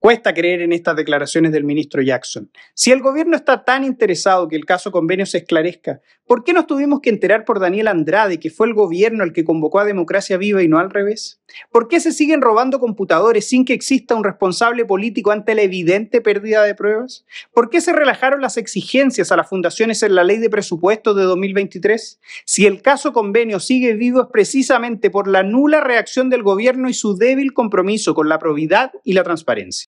Cuesta creer en estas declaraciones del ministro Jackson. Si el gobierno está tan interesado que el caso convenio se esclarezca, ¿por qué nos tuvimos que enterar por Daniel Andrade que fue el gobierno el que convocó a Democracia Viva y no al revés? ¿Por qué se siguen robando computadores sin que exista un responsable político ante la evidente pérdida de pruebas? ¿Por qué se relajaron las exigencias a las fundaciones en la ley de presupuestos de 2023? Si el caso convenio sigue vivo es precisamente por la nula reacción del gobierno y su débil compromiso con la probidad y la transparencia.